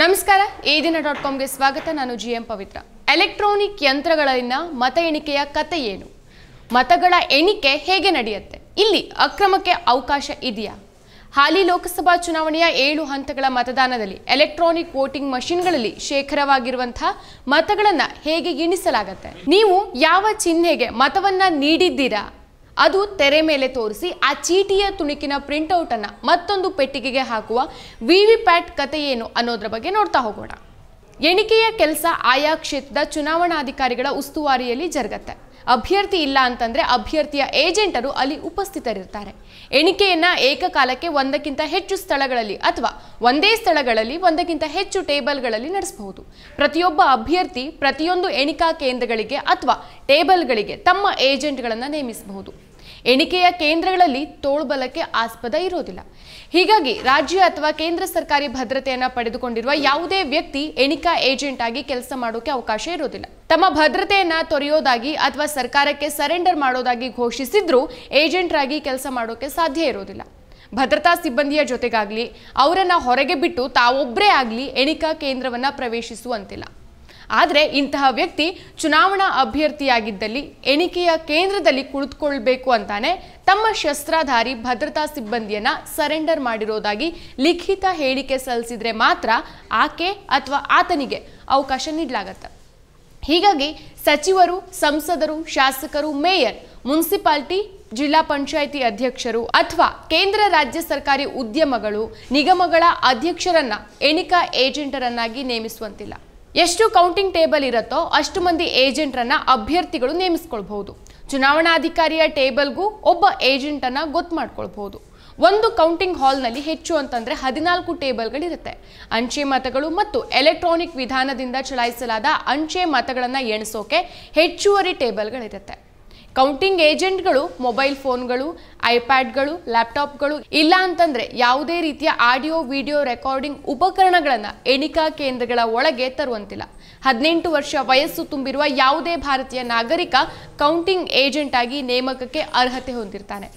ನಮಸ್ಕಾರ ಈ ದಿನ ಡಾಟ್ ಕಾಮ್ಗೆ ಸ್ವಾಗತ ನಾನು ಜಿ ಎಂ ಪವಿತ್ರ ಎಲೆಕ್ಟ್ರಾನಿಕ್ ಯಂತ್ರಗಳಲ್ಲಿನ ಮತ ಎಣಿಕೆಯ ಕತೆ ಏನು ಮತಗಳ ಎಣಿಕೆ ಹೇಗೆ ನಡೆಯುತ್ತೆ ಇಲ್ಲಿ ಅಕ್ರಮಕ್ಕೆ ಅವಕಾಶ ಇದೆಯಾ ಹಾಲಿ ಲೋಕಸಭಾ ಚುನಾವಣೆಯ ಏಳು ಹಂತಗಳ ಮತದಾನದಲ್ಲಿ ಎಲೆಕ್ಟ್ರಾನಿಕ್ ವೋಟಿಂಗ್ ಮಷಿನ್ಗಳಲ್ಲಿ ಶೇಖರವಾಗಿರುವಂತಹ ಮತಗಳನ್ನು ಹೇಗೆ ಎಣಿಸಲಾಗತ್ತೆ ನೀವು ಯಾವ ಚಿಹ್ನೆಗೆ ಮತವನ್ನ ನೀಡಿದ್ದೀರಾ ಅದು ತೆರೆ ಮೇಲೆ ತೋರಿಸಿ ಆ ಚೀಟಿಯ ತುಣುಕಿನ ಪ್ರಿಂಟೌಟನ್ನು ಮತ್ತೊಂದು ಪೆಟ್ಟಿಗೆಗೆ ಹಾಕುವ ವಿ ವಿ ಪ್ಯಾಟ್ ಕತೆ ಏನು ಅನ್ನೋದ್ರ ಬಗ್ಗೆ ನೋಡ್ತಾ ಹೋಗೋಣ ಎಣಿಕೆಯ ಕೆಲಸ ಆಯಾ ಕ್ಷೇತ್ರದ ಚುನಾವಣಾಧಿಕಾರಿಗಳ ಉಸ್ತುವಾರಿಯಲ್ಲಿ ಜರುಗತ್ತೆ ಅಭ್ಯರ್ಥಿ ಇಲ್ಲ ಅಂತಂದರೆ ಅಭ್ಯರ್ಥಿಯ ಏಜೆಂಟರು ಅಲ್ಲಿ ಉಪಸ್ಥಿತರಿರ್ತಾರೆ ಎಣಿಕೆಯನ್ನು ಏಕಕಾಲಕ್ಕೆ ಒಂದಕ್ಕಿಂತ ಹೆಚ್ಚು ಸ್ಥಳಗಳಲ್ಲಿ ಅಥವಾ ಒಂದೇ ಸ್ಥಳಗಳಲ್ಲಿ ಒಂದಕ್ಕಿಂತ ಹೆಚ್ಚು ಟೇಬಲ್ಗಳಲ್ಲಿ ನಡೆಸಬಹುದು ಪ್ರತಿಯೊಬ್ಬ ಅಭ್ಯರ್ಥಿ ಪ್ರತಿಯೊಂದು ಎಣಿಕಾ ಕೇಂದ್ರಗಳಿಗೆ ಅಥವಾ ಟೇಬಲ್ಗಳಿಗೆ ತಮ್ಮ ಏಜೆಂಟ್ಗಳನ್ನು ನೇಮಿಸಬಹುದು ಎಣಿಕೆಯ ಕೇಂದ್ರಗಳಲ್ಲಿ ತೋಳ್ಬಲಕ್ಕೆ ಆಸ್ಪದ ಇರೋದಿಲ್ಲ ಹೀಗಾಗಿ ರಾಜ್ಯ ಅಥವಾ ಕೇಂದ್ರ ಸರ್ಕಾರಿ ಭದ್ರತೆಯನ್ನು ಪಡೆದುಕೊಂಡಿರುವ ಯಾವುದೇ ವ್ಯಕ್ತಿ ಎಣಿಕಾ ಏಜೆಂಟ್ ಆಗಿ ಕೆಲಸ ಮಾಡೋಕೆ ಅವಕಾಶ ಇರೋದಿಲ್ಲ ತಮ್ಮ ಭದ್ರತೆಯನ್ನ ತೊರೆಯೋದಾಗಿ ಅಥವಾ ಸರ್ಕಾರಕ್ಕೆ ಸರೆಂಡರ್ ಮಾಡೋದಾಗಿ ಘೋಷಿಸಿದ್ರೂ ಏಜೆಂಟ್ ಆಗಿ ಕೆಲಸ ಮಾಡೋಕೆ ಸಾಧ್ಯ ಇರೋದಿಲ್ಲ ಭದ್ರತಾ ಸಿಬ್ಬಂದಿಯ ಜೊತೆಗಾಗ್ಲಿ ಅವರನ್ನ ಹೊರಗೆ ಬಿಟ್ಟು ತಾವೊಬ್ಬರೇ ಆಗಲಿ ಎಣಿಕಾ ಕೇಂದ್ರವನ್ನ ಪ್ರವೇಶಿಸುವಂತಿಲ್ಲ ಆದರೆ ಇಂತಹ ವ್ಯಕ್ತಿ ಚುನಾವಣಾ ಅಭ್ಯರ್ಥಿಯಾಗಿದ್ದಲ್ಲಿ ಎಣಿಕೆಯ ಕೇಂದ್ರದಲ್ಲಿ ಕುಳಿತುಕೊಳ್ಬೇಕು ಅಂತಾನೆ ತಮ್ಮ ಶಸ್ತ್ರಾಧಾರಿ ಭದ್ರತಾ ಸಿಬ್ಬಂದಿಯನ್ನ ಸರೆಂಡರ್ ಮಾಡಿರೋದಾಗಿ ಲಿಖಿತ ಹೇಳಿಕೆ ಸಲ್ಲಿಸಿದ್ರೆ ಮಾತ್ರ ಆಕೆ ಅಥವಾ ಆತನಿಗೆ ಅವಕಾಶ ನೀಡಲಾಗತ್ತೆ ಹೀಗಾಗಿ ಸಚಿವರು ಸಂಸದರು ಶಾಸಕರು ಮೇಯರ್ ಮುನ್ಸಿಪಾಲ್ಟಿ ಜಿಲ್ಲಾ ಪಂಚಾಯಿತಿ ಅಧ್ಯಕ್ಷರು ಅಥವಾ ಕೇಂದ್ರ ರಾಜ್ಯ ಸರ್ಕಾರಿ ಉದ್ಯಮಗಳು ನಿಗಮಗಳ ಅಧ್ಯಕ್ಷರನ್ನ ಎಣಿಕಾ ಏಜೆಂಟರನ್ನಾಗಿ ನೇಮಿಸುವಂತಿಲ್ಲ ಎಷ್ಟು ಕೌಂಟಿಂಗ್ ಟೇಬಲ್ ಇರುತ್ತೋ ಅಷ್ಟು ಮಂದಿ ಏಜೆಂಟ್ರನ್ನ ಅಭ್ಯರ್ಥಿಗಳು ನೇಮಿಸ್ಕೊಳ್ಬಹುದು ಚುನಾವಣಾಧಿಕಾರಿಯ ಟೇಬಲ್ಗೂ ಒಬ್ಬ ಏಜೆಂಟನ್ನು ಗೊತ್ತು ಮಾಡ್ಕೊಳ್ಬಹುದು ಒಂದು ಕೌಂಟಿಂಗ್ ಹಾಲ್ನಲ್ಲಿ ಹೆಚ್ಚು ಅಂತಂದರೆ ಹದಿನಾಲ್ಕು ಟೇಬಲ್ಗಳಿರುತ್ತೆ ಅಂಚೆ ಮತಗಳು ಮತ್ತು ಎಲೆಕ್ಟ್ರಾನಿಕ್ ವಿಧಾನದಿಂದ ಚಲಾಯಿಸಲಾದ ಅಂಚೆ ಮತಗಳನ್ನು ಎಣಿಸೋಕೆ ಹೆಚ್ಚುವರಿ ಟೇಬಲ್ಗಳಿರುತ್ತೆ ಕೌಂಟಿಂಗ್ ಏಜೆಂಟ್ಗಳು ಮೊಬೈಲ್ ಫೋನ್ಗಳು ಐಪ್ಯಾಡ್ಗಳು ಲ್ಯಾಪ್ಟಾಪ್ಗಳು ಇಲ್ಲ ಅಂತಂದರೆ ಯಾವುದೇ ರೀತಿಯ ಆಡಿಯೋ ವಿಡಿಯೋ ರೆಕಾರ್ಡಿಂಗ್ ಉಪಕರಣಗಳನ್ನು ಎಣಿಕಾ ಕೇಂದ್ರಗಳ ಒಳಗೆ ತರುವಂತಿಲ್ಲ ಹದಿನೆಂಟು ವರ್ಷ ವಯಸ್ಸು ತುಂಬಿರುವ ಯಾವುದೇ ಭಾರತೀಯ ನಾಗರಿಕ ಕೌಂಟಿಂಗ್ ಏಜೆಂಟ್ ಆಗಿ ನೇಮಕಕ್ಕೆ ಅರ್ಹತೆ ಹೊಂದಿರ್ತಾನೆ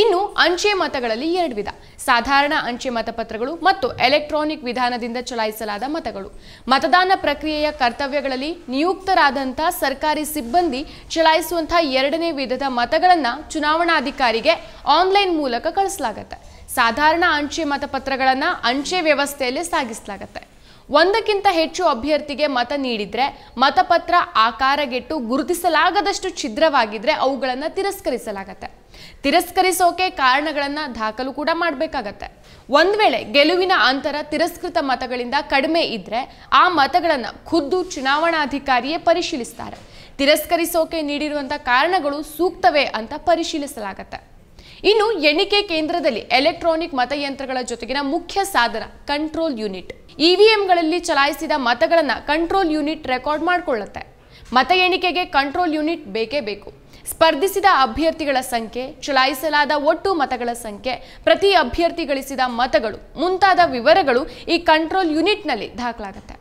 ಇನ್ನು ಅಂಚೆ ಮತಗಳಲ್ಲಿ ಎರಡು ವಿಧ ಸಾಧಾರಣ ಅಂಚೆ ಮತಪತ್ರಗಳು ಮತ್ತು ಎಲೆಕ್ಟ್ರಾನಿಕ್ ವಿಧಾನದಿಂದ ಚಲಾಯಿಸಲಾದ ಮತಗಳು ಮತದಾನ ಪ್ರಕ್ರಿಯೆಯ ಕರ್ತವ್ಯಗಳಲ್ಲಿ ನಿಯುಕ್ತರಾದಂಥ ಸರ್ಕಾರಿ ಸಿಬ್ಬಂದಿ ಚಲಾಯಿಸುವಂತಹ ಎರಡನೇ ವಿಧದ ಮತಗಳನ್ನು ಚುನಾವಣಾಧಿಕಾರಿಗೆ ಆನ್ಲೈನ್ ಮೂಲಕ ಕಳಿಸಲಾಗುತ್ತೆ ಸಾಧಾರಣ ಅಂಚೆ ಮತಪತ್ರಗಳನ್ನು ಅಂಚೆ ವ್ಯವಸ್ಥೆಯಲ್ಲಿ ಸಾಗಿಸಲಾಗುತ್ತೆ ಒಂದಕ್ಕಿಂತ ಹೆಚ್ಚು ಅಭ್ಯರ್ಥಿಗೆ ಮತ ನೀಡಿದರೆ ಮತಪತ್ರ ಆಕಾರಗೆಟ್ಟು ಗುರುತಿಸಲಾಗದಷ್ಟು ಛಿದ್ರವಾಗಿದ್ರೆ ಅವುಗಳನ್ನು ತಿರಸ್ಕರಿಸಲಾಗತ್ತೆ ತಿರಸ್ಕರಿಸೋಕೆ ಕಾರಣಗಳನ್ನು ದಾಖಲು ಕೂಡ ಮಾಡಬೇಕಾಗತ್ತೆ ಒಂದು ವೇಳೆ ಗೆಲುವಿನ ಅಂತರ ತಿರಸ್ಕೃತ ಮತಗಳಿಂದ ಕಡಿಮೆ ಇದ್ದರೆ ಆ ಮತಗಳನ್ನು ಖುದ್ದು ಚುನಾವಣಾಧಿಕಾರಿಯೇ ಪರಿಶೀಲಿಸ್ತಾರೆ ತಿರಸ್ಕರಿಸೋಕೆ ನೀಡಿರುವಂಥ ಕಾರಣಗಳು ಸೂಕ್ತವೇ ಅಂತ ಪರಿಶೀಲಿಸಲಾಗತ್ತೆ ಇನ್ನು ಎಣಿಕೆ ಕೇಂದ್ರದಲ್ಲಿ ಎಲೆಕ್ಟ್ರಾನಿಕ್ ಮತಯಂತ್ರಗಳ ಜೊತೆಗಿನ ಮುಖ್ಯ ಸಾಧನ ಕಂಟ್ರೋಲ್ ಯೂನಿಟ್ ಇವಿಎಂಗಳಲ್ಲಿ ಚಲಾಯಿಸಿದ ಮತಗಳನ್ನು ಕಂಟ್ರೋಲ್ ಯೂನಿಟ್ ರೆಕಾರ್ಡ್ ಮಾಡಿಕೊಳ್ಳುತ್ತೆ ಮತ ಎಣಿಕೆಗೆ ಕಂಟ್ರೋಲ್ ಯೂನಿಟ್ ಬೇಕೇ ಬೇಕು ಸ್ಪರ್ಧಿಸಿದ ಅಭ್ಯರ್ಥಿಗಳ ಸಂಖ್ಯೆ ಚಲಾಯಿಸಲಾದ ಒಟ್ಟು ಮತಗಳ ಸಂಖ್ಯೆ ಪ್ರತಿ ಅಭ್ಯರ್ಥಿ ಗಳಿಸಿದ ಮತಗಳು ಮುಂತಾದ ವಿವರಗಳು ಈ ಕಂಟ್ರೋಲ್ ಯೂನಿಟ್ನಲ್ಲಿ ದಾಖಲಾಗುತ್ತೆ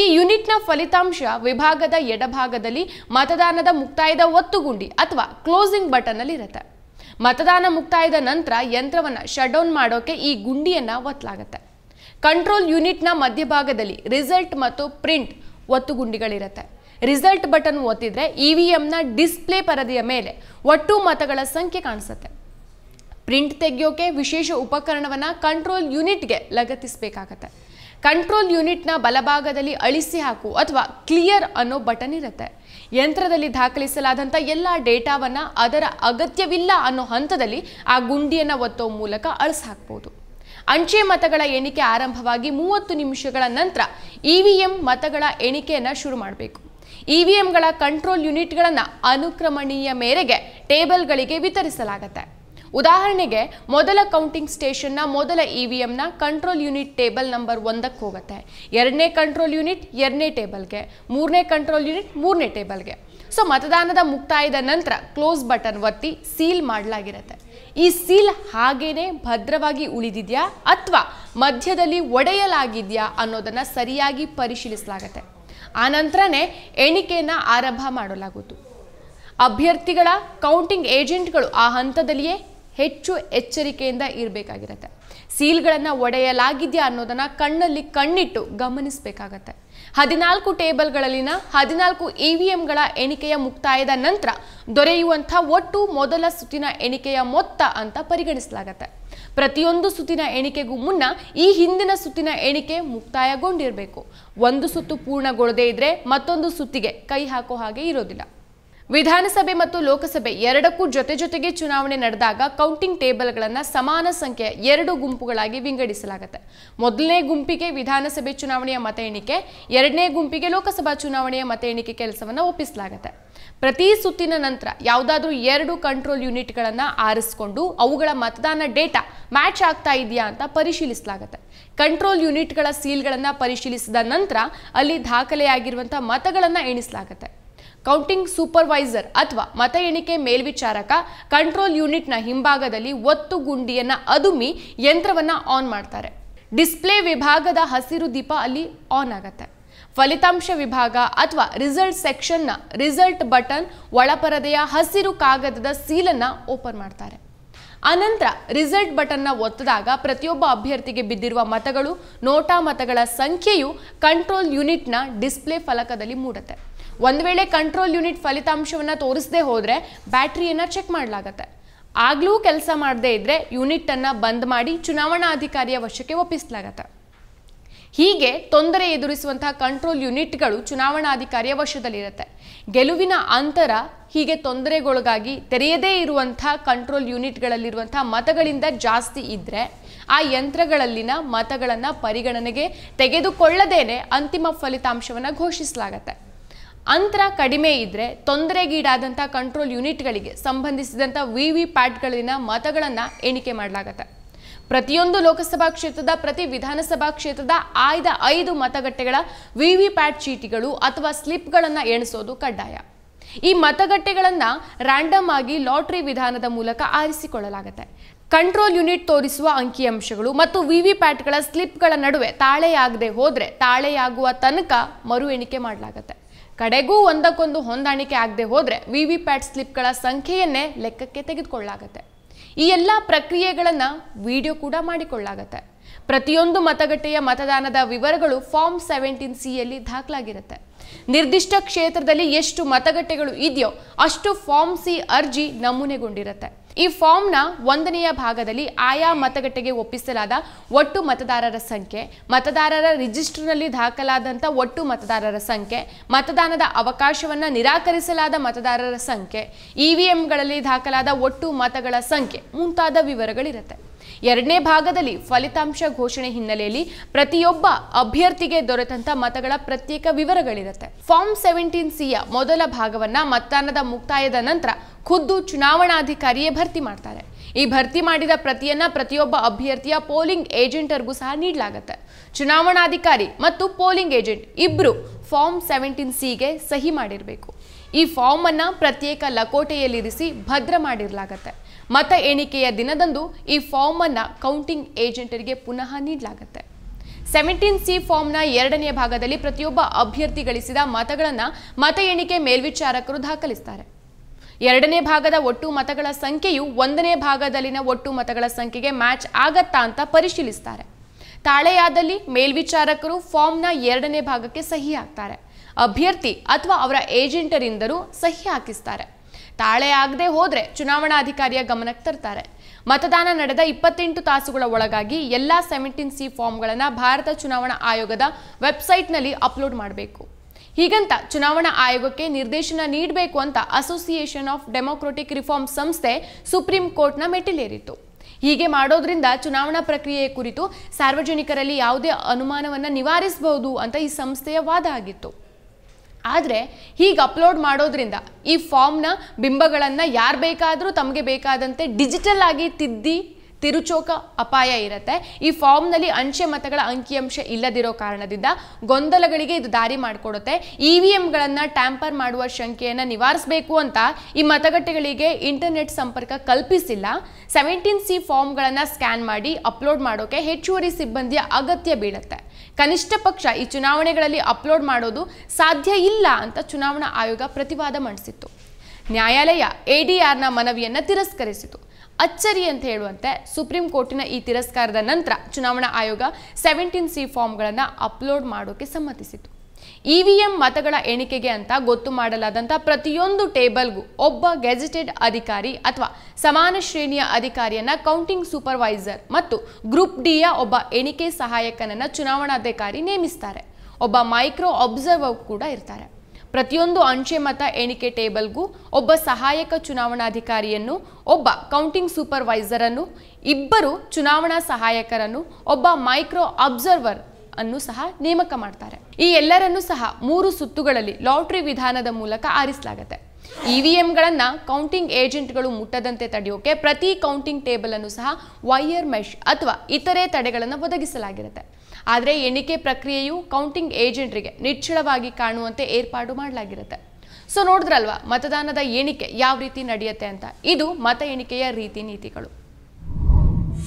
ಈ ಯೂನಿಟ್ನ ಫಲಿತಾಂಶ ವಿಭಾಗದ ಎಡಭಾಗದಲ್ಲಿ ಮತದಾನದ ಮುಕ್ತಾಯದ ಒತ್ತುಗುಂಡಿ ಅಥವಾ ಕ್ಲೋಸಿಂಗ್ ಬಟನ್ ಅಲ್ಲಿ ಮತದಾನ ಮುಕ್ತಾಯದ ನಂತರ ಯಂತ್ರವನ್ನು ಶಟ್ ಡೌನ್ ಮಾಡೋಕೆ ಈ ಗುಂಡಿಯನ್ನು ಒತ್ತಲಾಗುತ್ತೆ ಕಂಟ್ರೋಲ್ ಯೂನಿಟ್ನ ಮಧ್ಯಭಾಗದಲ್ಲಿ ರಿಸಲ್ಟ್ ಮತ್ತು ಪ್ರಿಂಟ್ ಒತ್ತು ಗುಂಡಿಗಳಿರುತ್ತೆ ರಿಸಲ್ಟ್ ಬಟನ್ ಒತ್ತಿದ್ರೆ ಇ ವಿ ಎಂನ ಡಿಸ್ಪ್ಲೇ ಪರದೆಯ ಮೇಲೆ ಒಟ್ಟು ಮತಗಳ ಸಂಖ್ಯೆ ಕಾಣಿಸುತ್ತೆ ಪ್ರಿಂಟ್ ತೆಗೆಯೋಕೆ ವಿಶೇಷ ಉಪಕರಣವನ್ನು ಕಂಟ್ರೋಲ್ ಯೂನಿಟ್ಗೆ ಲಗತ್ತಿಸಬೇಕಾಗತ್ತೆ ಕಂಟ್ರೋಲ್ ಯೂನಿಟ್ನ ಬಲಭಾಗದಲ್ಲಿ ಅಳಿಸಿ ಹಾಕು ಅಥವಾ ಕ್ಲಿಯರ್ ಅನ್ನೋ ಬಟನ್ ಇರುತ್ತೆ ಯಂತ್ರದಲ್ಲಿ ದಾಖಲಿಸಲಾದಂಥ ಎಲ್ಲ ಡೇಟಾವನ್ನು ಅದರ ಅಗತ್ಯವಿಲ್ಲ ಅನ್ನೋ ಹಂತದಲ್ಲಿ ಆ ಗುಂಡಿಯನ್ನು ಒತ್ತೋ ಮೂಲಕ ಹಾಕ್ಬೋದು ಅಂಚೆ ಮತಗಳ ಎಣಿಕೆ ಆರಂಭವಾಗಿ ಮೂವತ್ತು ನಿಮಿಷಗಳ ನಂತರ ಇ ವಿ ಎಂ ಮತಗಳ ಎಣಿಕೆಯನ್ನು ಶುರು ಮಾಡಬೇಕು ಇ ವಿ ಎಂಗಳ ಕಂಟ್ರೋಲ್ ಯೂನಿಟ್ಗಳನ್ನು ಅನುಕ್ರಮಣೀಯ ಮೇರೆಗೆ ಟೇಬಲ್ಗಳಿಗೆ ವಿತರಿಸಲಾಗುತ್ತೆ ಉದಾಹರಣೆಗೆ ಮೊದಲ ಕೌಂಟಿಂಗ್ ಸ್ಟೇಷನ್ನ ಮೊದಲ ಇ ವಿ ಎಮ್ನ ಕಂಟ್ರೋಲ್ ಯೂನಿಟ್ ಟೇಬಲ್ ನಂಬರ್ ಒಂದಕ್ಕೆ ಹೋಗುತ್ತೆ ಎರಡನೇ ಕಂಟ್ರೋಲ್ ಯೂನಿಟ್ ಎರಡನೇ ಟೇಬಲ್ಗೆ ಮೂರನೇ ಕಂಟ್ರೋಲ್ ಯೂನಿಟ್ ಮೂರನೇ ಟೇಬಲ್ಗೆ ಸೊ ಮತದಾನದ ಮುಕ್ತಾಯದ ನಂತರ ಕ್ಲೋಸ್ ಬಟನ್ ಒತ್ತಿ ಸೀಲ್ ಮಾಡಲಾಗಿರುತ್ತೆ ಈ ಸೀಲ್ ಹಾಗೇನೆ ಭದ್ರವಾಗಿ ಉಳಿದಿದೆಯಾ ಅಥವಾ ಮಧ್ಯದಲ್ಲಿ ಒಡೆಯಲಾಗಿದೆಯಾ ಅನ್ನೋದನ್ನು ಸರಿಯಾಗಿ ಪರಿಶೀಲಿಸಲಾಗುತ್ತೆ ನಂತರನೇ ಎಣಿಕೆಯನ್ನು ಆರಂಭ ಮಾಡಲಾಗುವುದು ಅಭ್ಯರ್ಥಿಗಳ ಕೌಂಟಿಂಗ್ ಏಜೆಂಟ್ಗಳು ಆ ಹಂತದಲ್ಲಿಯೇ ಹೆಚ್ಚು ಎಚ್ಚರಿಕೆಯಿಂದ ಇರಬೇಕಾಗಿರುತ್ತೆ ಸೀಲ್ಗಳನ್ನು ಒಡೆಯಲಾಗಿದೆಯಾ ಅನ್ನೋದನ್ನು ಕಣ್ಣಲ್ಲಿ ಕಣ್ಣಿಟ್ಟು ಗಮನಿಸಬೇಕಾಗತ್ತೆ ಹದಿನಾಲ್ಕು ಟೇಬಲ್ಗಳಲ್ಲಿನ ಹದಿನಾಲ್ಕು ಇ ವಿ ಎಂಗಳ ಎಣಿಕೆಯ ಮುಕ್ತಾಯದ ನಂತರ ದೊರೆಯುವಂಥ ಒಟ್ಟು ಮೊದಲ ಸುತ್ತಿನ ಎಣಿಕೆಯ ಮೊತ್ತ ಅಂತ ಪರಿಗಣಿಸಲಾಗತ್ತೆ ಪ್ರತಿಯೊಂದು ಸುತ್ತಿನ ಎಣಿಕೆಗೂ ಮುನ್ನ ಈ ಹಿಂದಿನ ಸುತ್ತಿನ ಎಣಿಕೆ ಮುಕ್ತಾಯಗೊಂಡಿರಬೇಕು ಒಂದು ಸುತ್ತು ಪೂರ್ಣಗೊಳ್ಳದೇ ಇದ್ರೆ ಮತ್ತೊಂದು ಸುತ್ತಿಗೆ ಕೈ ಹಾಕೋ ಹಾಗೆ ಇರೋದಿಲ್ಲ ವಿಧಾನಸಭೆ ಮತ್ತು ಲೋಕಸಭೆ ಎರಡಕ್ಕೂ ಜೊತೆ ಜೊತೆಗೆ ಚುನಾವಣೆ ನಡೆದಾಗ ಕೌಂಟಿಂಗ್ ಟೇಬಲ್ಗಳನ್ನು ಸಮಾನ ಸಂಖ್ಯೆಯ ಎರಡು ಗುಂಪುಗಳಾಗಿ ವಿಂಗಡಿಸಲಾಗುತ್ತೆ ಮೊದಲನೇ ಗುಂಪಿಗೆ ವಿಧಾನಸಭೆ ಚುನಾವಣೆಯ ಮತ ಎಣಿಕೆ ಎರಡನೇ ಗುಂಪಿಗೆ ಲೋಕಸಭಾ ಚುನಾವಣೆಯ ಮತ ಎಣಿಕೆ ಕೆಲಸವನ್ನು ಒಪ್ಪಿಸಲಾಗುತ್ತೆ ಪ್ರತಿ ಸುತ್ತಿನ ನಂತರ ಯಾವುದಾದ್ರೂ ಎರಡು ಕಂಟ್ರೋಲ್ ಯೂನಿಟ್ಗಳನ್ನು ಆರಿಸಿಕೊಂಡು ಅವುಗಳ ಮತದಾನ ಡೇಟಾ ಮ್ಯಾಚ್ ಆಗ್ತಾ ಇದೆಯಾ ಅಂತ ಪರಿಶೀಲಿಸಲಾಗುತ್ತೆ ಕಂಟ್ರೋಲ್ ಯೂನಿಟ್ಗಳ ಸೀಲ್ಗಳನ್ನು ಪರಿಶೀಲಿಸಿದ ನಂತರ ಅಲ್ಲಿ ದಾಖಲೆಯಾಗಿರುವಂಥ ಮತಗಳನ್ನು ಎಣಿಸಲಾಗುತ್ತೆ ಕೌಂಟಿಂಗ್ ಸೂಪರ್ವೈಸರ್ ಅಥವಾ ಮತ ಎಣಿಕೆ ಮೇಲ್ವಿಚಾರಕ ಕಂಟ್ರೋಲ್ ಯೂನಿಟ್ನ ಹಿಂಭಾಗದಲ್ಲಿ ಒತ್ತು ಗುಂಡಿಯನ್ನು ಅದುಮಿ ಯಂತ್ರವನ್ನು ಆನ್ ಮಾಡ್ತಾರೆ ಡಿಸ್ಪ್ಲೇ ವಿಭಾಗದ ಹಸಿರು ದೀಪ ಅಲ್ಲಿ ಆನ್ ಆಗುತ್ತೆ ಫಲಿತಾಂಶ ವಿಭಾಗ ಅಥವಾ ರಿಸಲ್ಟ್ ಸೆಕ್ಷನ್ನ ರಿಸಲ್ಟ್ ಬಟನ್ ಒಳಪರದೆಯ ಹಸಿರು ಕಾಗದದ ಸೀಲನ್ನು ಓಪನ್ ಮಾಡ್ತಾರೆ ಅನಂತರ ರಿಸಲ್ಟ್ ಬಟನ್ನ ಒತ್ತದಾಗ ಪ್ರತಿಯೊಬ್ಬ ಅಭ್ಯರ್ಥಿಗೆ ಬಿದ್ದಿರುವ ಮತಗಳು ನೋಟಾ ಮತಗಳ ಸಂಖ್ಯೆಯು ಕಂಟ್ರೋಲ್ ಯೂನಿಟ್ನ ಡಿಸ್ಪ್ಲೇ ಫಲಕದಲ್ಲಿ ಮೂಡುತ್ತೆ ಒಂದು ವೇಳೆ ಕಂಟ್ರೋಲ್ ಯೂನಿಟ್ ಫಲಿತಾಂಶವನ್ನು ತೋರಿಸದೆ ಹೋದರೆ ಬ್ಯಾಟ್ರಿಯನ್ನು ಚೆಕ್ ಮಾಡಲಾಗತ್ತೆ ಆಗಲೂ ಕೆಲಸ ಮಾಡದೇ ಇದ್ದರೆ ಯೂನಿಟನ್ನು ಬಂದ್ ಮಾಡಿ ಚುನಾವಣಾಧಿಕಾರಿಯ ವಶಕ್ಕೆ ಒಪ್ಪಿಸಲಾಗತ್ತೆ ಹೀಗೆ ತೊಂದರೆ ಎದುರಿಸುವಂತಹ ಕಂಟ್ರೋಲ್ ಯೂನಿಟ್ಗಳು ಚುನಾವಣಾಧಿಕಾರಿಯ ವಶದಲ್ಲಿರುತ್ತೆ ಗೆಲುವಿನ ಅಂತರ ಹೀಗೆ ತೊಂದರೆಗೊಳಗಾಗಿ ತೆರೆಯದೇ ಇರುವಂಥ ಕಂಟ್ರೋಲ್ ಯೂನಿಟ್ಗಳಲ್ಲಿರುವಂತಹ ಮತಗಳಿಂದ ಜಾಸ್ತಿ ಇದ್ದರೆ ಆ ಯಂತ್ರಗಳಲ್ಲಿನ ಮತಗಳನ್ನು ಪರಿಗಣನೆಗೆ ತೆಗೆದುಕೊಳ್ಳದೇನೆ ಅಂತಿಮ ಫಲಿತಾಂಶವನ್ನು ಘೋಷಿಸಲಾಗತ್ತೆ ಅಂತರ ಕಡಿಮೆ ಇದ್ದರೆ ತೊಂದರೆಗೀಡಾದಂಥ ಕಂಟ್ರೋಲ್ ಯೂನಿಟ್ಗಳಿಗೆ ಸಂಬಂಧಿಸಿದಂಥ ವಿ ವಿ ಪ್ಯಾಟ್ಗಳಲ್ಲಿನ ಮತಗಳನ್ನು ಎಣಿಕೆ ಮಾಡಲಾಗತ್ತೆ ಪ್ರತಿಯೊಂದು ಲೋಕಸಭಾ ಕ್ಷೇತ್ರದ ಪ್ರತಿ ವಿಧಾನಸಭಾ ಕ್ಷೇತ್ರದ ಆಯ್ದ ಐದು ಮತಗಟ್ಟೆಗಳ ವಿವಿಪ್ಯಾಟ್ ಚೀಟಿಗಳು ಅಥವಾ ಸ್ಲಿಪ್ಗಳನ್ನು ಎಣಿಸೋದು ಕಡ್ಡಾಯ ಈ ಮತಗಟ್ಟೆಗಳನ್ನು ರ್ಯಾಂಡಮ್ ಆಗಿ ಲಾಟರಿ ವಿಧಾನದ ಮೂಲಕ ಆರಿಸಿಕೊಳ್ಳಲಾಗುತ್ತೆ ಕಂಟ್ರೋಲ್ ಯೂನಿಟ್ ತೋರಿಸುವ ಅಂಕಿಅಂಶಗಳು ಮತ್ತು ಪ್ಯಾಟ್ಗಳ ಸ್ಲಿಪ್ಗಳ ನಡುವೆ ತಾಳೆಯಾಗದೆ ಹೋದರೆ ತಾಳೆಯಾಗುವ ತನಕ ಮರು ಎಣಿಕೆ ಮಾಡಲಾಗುತ್ತೆ ಕಡೆಗೂ ಒಂದಕ್ಕೊಂದು ಹೊಂದಾಣಿಕೆ ಆಗದೆ ಹೋದರೆ ವಿವಿಪ್ಯಾಟ್ ಸ್ಲಿಪ್ಗಳ ಸಂಖ್ಯೆಯನ್ನೇ ಲೆಕ್ಕಕ್ಕೆ ತೆಗೆದುಕೊಳ್ಳಲಾಗುತ್ತೆ ಈ ಎಲ್ಲ ಪ್ರಕ್ರಿಯೆಗಳನ್ನು ವಿಡಿಯೋ ಕೂಡ ಮಾಡಿಕೊಳ್ಳಾಗತ್ತೆ ಪ್ರತಿಯೊಂದು ಮತಗಟ್ಟೆಯ ಮತದಾನದ ವಿವರಗಳು ಫಾರ್ಮ್ ಸೆವೆಂಟೀನ್ ಯಲ್ಲಿ ದಾಖಲಾಗಿರುತ್ತೆ ನಿರ್ದಿಷ್ಟ ಕ್ಷೇತ್ರದಲ್ಲಿ ಎಷ್ಟು ಮತಗಟ್ಟೆಗಳು ಇದೆಯೋ ಅಷ್ಟು ಫಾರ್ಮ್ ಸಿ ಅರ್ಜಿ ನಮೂನೆಗೊಂಡಿರುತ್ತೆ ಈ ಫಾರ್ಮ್ನ ಒಂದನೆಯ ಭಾಗದಲ್ಲಿ ಆಯಾ ಮತಗಟ್ಟೆಗೆ ಒಪ್ಪಿಸಲಾದ ಒಟ್ಟು ಮತದಾರರ ಸಂಖ್ಯೆ ಮತದಾರರ ರಿಜಿಸ್ಟರ್ನಲ್ಲಿ ದಾಖಲಾದಂಥ ಒಟ್ಟು ಮತದಾರರ ಸಂಖ್ಯೆ ಮತದಾನದ ಅವಕಾಶವನ್ನು ನಿರಾಕರಿಸಲಾದ ಮತದಾರರ ಸಂಖ್ಯೆ ಇ ವಿ ಎಂಗಳಲ್ಲಿ ದಾಖಲಾದ ಒಟ್ಟು ಮತಗಳ ಸಂಖ್ಯೆ ಮುಂತಾದ ವಿವರಗಳಿರುತ್ತೆ ಎರಡನೇ ಭಾಗದಲ್ಲಿ ಫಲಿತಾಂಶ ಘೋಷಣೆ ಹಿನ್ನೆಲೆಯಲ್ಲಿ ಪ್ರತಿಯೊಬ್ಬ ಅಭ್ಯರ್ಥಿಗೆ ದೊರೆತಂತ ಮತಗಳ ಪ್ರತ್ಯೇಕ ವಿವರಗಳಿರುತ್ತೆ ಫಾರ್ಮ್ ಸೆವೆಂಟೀನ್ ಸಿಯ ಮೊದಲ ಭಾಗವನ್ನ ಮತದಾನದ ಮುಕ್ತಾಯದ ನಂತರ ಖುದ್ದು ಚುನಾವಣಾಧಿಕಾರಿಯೇ ಭರ್ತಿ ಮಾಡ್ತಾರೆ ಈ ಭರ್ತಿ ಮಾಡಿದ ಪ್ರತಿಯನ್ನ ಪ್ರತಿಯೊಬ್ಬ ಅಭ್ಯರ್ಥಿಯ ಪೋಲಿಂಗ್ ಏಜೆಂಟರ್ಗೂ ಸಹ ನೀಡಲಾಗುತ್ತೆ ಚುನಾವಣಾಧಿಕಾರಿ ಮತ್ತು ಪೋಲಿಂಗ್ ಏಜೆಂಟ್ ಇಬ್ರು ಫಾರ್ಮ್ ಸೆವೆಂಟೀನ್ ಸಿಗೆ ಸಹಿ ಮಾಡಿರಬೇಕು ಈ ಫಾರ್ಮ್ ಅನ್ನ ಪ್ರತ್ಯೇಕ ಲಕೋಟೆಯಲ್ಲಿರಿಸಿ ಭದ್ರ ಮಾಡಿರಲಾಗತ್ತೆ ಮತ ಎಣಿಕೆಯ ದಿನದಂದು ಈ ಫಾರ್ಮ್ ಅನ್ನ ಕೌಂಟಿಂಗ್ ಏಜೆಂಟರಿಗೆ ಪುನಃ ನೀಡಲಾಗುತ್ತೆ ಸೆವೆಂಟೀನ್ ಸಿ ಫಾರ್ಮ್ನ ಎರಡನೇ ಭಾಗದಲ್ಲಿ ಪ್ರತಿಯೊಬ್ಬ ಅಭ್ಯರ್ಥಿ ಗಳಿಸಿದ ಮತಗಳನ್ನು ಮತ ಎಣಿಕೆ ಮೇಲ್ವಿಚಾರಕರು ದಾಖಲಿಸುತ್ತಾರೆ ಎರಡನೇ ಭಾಗದ ಒಟ್ಟು ಮತಗಳ ಸಂಖ್ಯೆಯು ಒಂದನೇ ಭಾಗದಲ್ಲಿನ ಒಟ್ಟು ಮತಗಳ ಸಂಖ್ಯೆಗೆ ಮ್ಯಾಚ್ ಆಗತ್ತಾ ಅಂತ ಪರಿಶೀಲಿಸುತ್ತಾರೆ ತಾಳೆಯಾದಲ್ಲಿ ಮೇಲ್ವಿಚಾರಕರು ಫಾರ್ಮ್ನ ಎರಡನೇ ಭಾಗಕ್ಕೆ ಸಹಿ ಹಾಕ್ತಾರೆ ಅಭ್ಯರ್ಥಿ ಅಥವಾ ಅವರ ಏಜೆಂಟರಿಂದರೂ ಸಹಿ ಹಾಕಿಸ್ತಾರೆ ತಾಳೆ ಆಗದೆ ಹೋದ್ರೆ ಚುನಾವಣಾಧಿಕಾರಿಯ ಗಮನಕ್ಕೆ ತರ್ತಾರೆ ಮತದಾನ ನಡೆದ ಇಪ್ಪತ್ತೆಂಟು ತಾಸುಗಳ ಒಳಗಾಗಿ ಎಲ್ಲ ಸೆವೆಂಟೀನ್ ಸಿ ಫಾರ್ಮ್ಗಳನ್ನು ಭಾರತ ಚುನಾವಣಾ ಆಯೋಗದ ವೆಬ್ಸೈಟ್ನಲ್ಲಿ ಅಪ್ಲೋಡ್ ಮಾಡಬೇಕು ಹೀಗಂತ ಚುನಾವಣಾ ಆಯೋಗಕ್ಕೆ ನಿರ್ದೇಶನ ನೀಡಬೇಕು ಅಂತ ಅಸೋಸಿಯೇಷನ್ ಆಫ್ ಡೆಮೊಕ್ರಟಿಕ್ ರಿಫಾರ್ಮ್ ಸಂಸ್ಥೆ ಸುಪ್ರೀಂ ಕೋರ್ಟ್ನ ಮೆಟ್ಟಿಲೇರಿತ್ತು ಹೀಗೆ ಮಾಡೋದ್ರಿಂದ ಚುನಾವಣಾ ಪ್ರಕ್ರಿಯೆ ಕುರಿತು ಸಾರ್ವಜನಿಕರಲ್ಲಿ ಯಾವುದೇ ಅನುಮಾನವನ್ನು ನಿವಾರಿಸಬಹುದು ಅಂತ ಈ ಸಂಸ್ಥೆಯ ವಾದ ಆಗಿತ್ತು ಆದರೆ ಹೀಗೆ ಅಪ್ಲೋಡ್ ಮಾಡೋದ್ರಿಂದ ಈ ಫಾರ್ಮ್ನ ಬಿಂಬಗಳನ್ನು ಯಾರು ಬೇಕಾದರೂ ತಮಗೆ ಬೇಕಾದಂತೆ ಡಿಜಿಟಲ್ ಆಗಿ ತಿದ್ದಿ ತಿರುಚೋಕ ಅಪಾಯ ಇರುತ್ತೆ ಈ ಫಾರ್ಮ್ನಲ್ಲಿ ಅಂಚೆ ಮತಗಳ ಅಂಕಿಅಂಶ ಇಲ್ಲದಿರೋ ಕಾರಣದಿಂದ ಗೊಂದಲಗಳಿಗೆ ಇದು ದಾರಿ ಮಾಡಿಕೊಡುತ್ತೆ ಇ e ವಿ ಎಂಗಳನ್ನು ಟ್ಯಾಂಪರ್ ಮಾಡುವ ಶಂಕೆಯನ್ನು ನಿವಾರಿಸಬೇಕು ಅಂತ ಈ ಮತಗಟ್ಟೆಗಳಿಗೆ ಇಂಟರ್ನೆಟ್ ಸಂಪರ್ಕ ಕಲ್ಪಿಸಿಲ್ಲ ಸೆವೆಂಟೀನ್ ಸಿ ಫಾರ್ಮ್ಗಳನ್ನು ಸ್ಕ್ಯಾನ್ ಮಾಡಿ ಅಪ್ಲೋಡ್ ಮಾಡೋಕ್ಕೆ ಹೆಚ್ಚುವರಿ ಸಿಬ್ಬಂದಿಯ ಅಗತ್ಯ ಬೀಳುತ್ತೆ ಕನಿಷ್ಠ ಪಕ್ಷ ಈ ಚುನಾವಣೆಗಳಲ್ಲಿ ಅಪ್ಲೋಡ್ ಮಾಡೋದು ಸಾಧ್ಯ ಇಲ್ಲ ಅಂತ ಚುನಾವಣಾ ಆಯೋಗ ಪ್ರತಿವಾದ ಮಂಡಿಸಿತ್ತು ನ್ಯಾಯಾಲಯ ಎಡಿಆರ್ನ ಮನವಿಯನ್ನು ತಿರಸ್ಕರಿಸಿತು ಅಚ್ಚರಿ ಅಂತ ಹೇಳುವಂತೆ ಸುಪ್ರೀಂ ಕೋರ್ಟಿನ ಈ ತಿರಸ್ಕಾರದ ನಂತರ ಚುನಾವಣಾ ಆಯೋಗ ಸೆವೆಂಟೀನ್ ಸಿ ಫಾರ್ಮ್ಗಳನ್ನು ಅಪ್ಲೋಡ್ ಮಾಡೋಕೆ ಸಮ್ಮತಿಸಿತು ಇವಿಎಂ ಮತಗಳ ಎಣಿಕೆಗೆ ಅಂತ ಗೊತ್ತು ಮಾಡಲಾದಂಥ ಪ್ರತಿಯೊಂದು ಟೇಬಲ್ಗೂ ಒಬ್ಬ ಗೆಜೆಟೆಡ್ ಅಧಿಕಾರಿ ಅಥವಾ ಸಮಾನ ಶ್ರೇಣಿಯ ಅಧಿಕಾರಿಯನ್ನ ಕೌಂಟಿಂಗ್ ಸೂಪರ್ವೈಸರ್ ಮತ್ತು ಗ್ರೂಪ್ ಡಿಯ ಒಬ್ಬ ಎಣಿಕೆ ಸಹಾಯಕನನ್ನ ಚುನಾವಣಾಧಿಕಾರಿ ನೇಮಿಸ್ತಾರೆ ಒಬ್ಬ ಮೈಕ್ರೋ ಅಬ್ಸರ್ವರ್ ಕೂಡ ಇರ್ತಾರೆ ಪ್ರತಿಯೊಂದು ಅಂಚೆ ಮತ ಎಣಿಕೆ ಟೇಬಲ್ಗೂ ಒಬ್ಬ ಸಹಾಯಕ ಚುನಾವಣಾಧಿಕಾರಿಯನ್ನು ಒಬ್ಬ ಕೌಂಟಿಂಗ್ ಸೂಪರ್ವೈಸರ್ ಅನ್ನು ಇಬ್ಬರು ಚುನಾವಣಾ ಸಹಾಯಕರನ್ನು ಒಬ್ಬ ಮೈಕ್ರೋ ಅಬ್ಸರ್ವರ್ ಅನ್ನು ಸಹ ನೇಮಕ ಮಾಡ್ತಾರೆ ಈ ಎಲ್ಲರನ್ನು ಸಹ ಮೂರು ಸುತ್ತುಗಳಲ್ಲಿ ಲಾಟ್ರಿ ವಿಧಾನದ ಮೂಲಕ ಆರಿಸಲಾಗುತ್ತೆ ಇವಿಎಂಗಳನ್ನು ಕೌಂಟಿಂಗ್ ಏಜೆಂಟ್ಗಳು ಮುಟ್ಟದಂತೆ ತಡೆಯೋಕೆ ಪ್ರತಿ ಕೌಂಟಿಂಗ್ ಟೇಬಲ್ ಅನ್ನು ಸಹ ವೈಯರ್ ಮೆಶ್ ಅಥವಾ ಇತರೆ ತಡೆಗಳನ್ನು ಒದಗಿಸಲಾಗಿರುತ್ತೆ ಆದರೆ ಎಣಿಕೆ ಪ್ರಕ್ರಿಯೆಯು ಕೌಂಟಿಂಗ್ ಏಜೆಂಟ್ರಿಗೆ ನಿಚ್ಚಳವಾಗಿ ಕಾಣುವಂತೆ ಏರ್ಪಾಡು ಮಾಡಲಾಗಿರುತ್ತೆ ಸೊ ನೋಡಿದ್ರಲ್ವಾ ಮತದಾನದ ಎಣಿಕೆ ಯಾವ ರೀತಿ ನಡೆಯುತ್ತೆ ಅಂತ ಇದು ಮತ ಎಣಿಕೆಯ ರೀತಿ ನೀತಿಗಳು